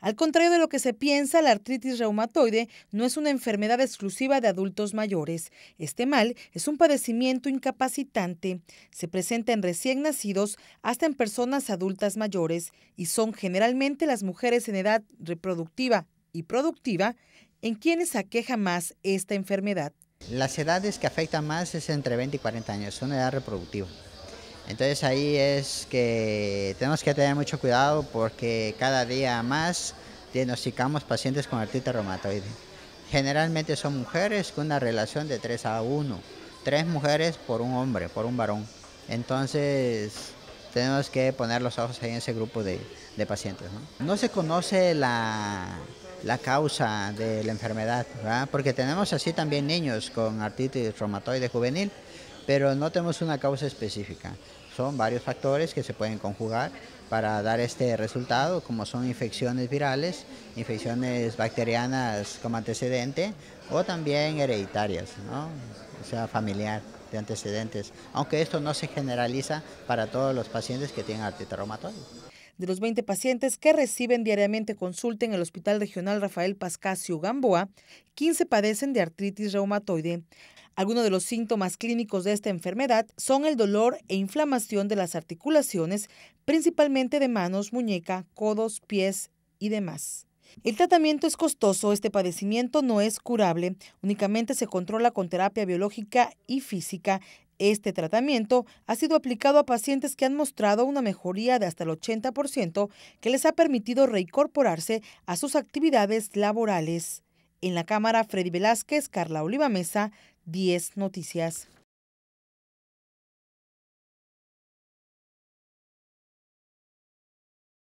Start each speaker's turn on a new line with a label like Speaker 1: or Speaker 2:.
Speaker 1: Al contrario de lo que se piensa, la artritis reumatoide no es una enfermedad exclusiva de adultos mayores. Este mal es un padecimiento incapacitante. Se presenta en recién nacidos hasta en personas adultas mayores y son generalmente las mujeres en edad reproductiva y productiva en quienes aqueja más
Speaker 2: esta enfermedad. Las edades que afectan más es entre 20 y 40 años, son edad reproductiva. Entonces ahí es que tenemos que tener mucho cuidado porque cada día más diagnosticamos pacientes con artritis reumatoide. Generalmente son mujeres con una relación de 3 a 1, tres mujeres por un hombre, por un varón. Entonces tenemos que poner los ojos ahí en ese grupo de, pacientes. ¿no? se conoce la, la causa de la enfermedad, ¿verdad? porque tenemos así también niños con artritis reumatoide juvenil pero no tenemos una causa específica. Son varios factores que se pueden conjugar para dar este resultado, como son infecciones virales, infecciones bacterianas como antecedente o también hereditarias, o sea, familiar de antecedentes, aunque esto no se generaliza para todos los pacientes que tienen artritis reumatoide.
Speaker 1: De los 20 pacientes que reciben diariamente consulta en el Hospital Regional Rafael Pascasio Gamboa, 15 padecen de artritis reumatoide. Algunos de los síntomas clínicos de esta enfermedad son el dolor e inflamación de las articulaciones, principalmente de manos, muñeca, codos, pies y demás. El tratamiento es costoso, este padecimiento no es curable, únicamente se controla con terapia biológica y física. Este tratamiento ha sido aplicado a pacientes que han mostrado una mejoría de hasta el 80% que les ha permitido reincorporarse a sus actividades laborales. En la cámara, Freddy Velázquez, Carla Oliva Mesa, 10 Noticias.